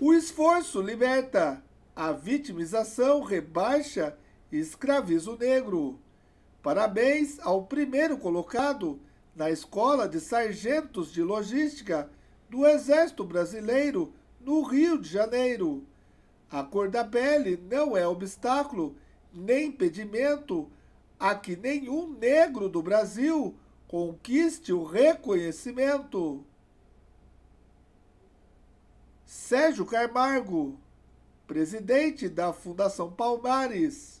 O esforço liberta, a vitimização rebaixa e escraviza o negro. Parabéns ao primeiro colocado na Escola de Sargentos de Logística do Exército Brasileiro no Rio de Janeiro. A cor da pele não é obstáculo nem impedimento a que nenhum negro do Brasil conquiste o reconhecimento. Sérgio Carmargo, presidente da Fundação Palmares.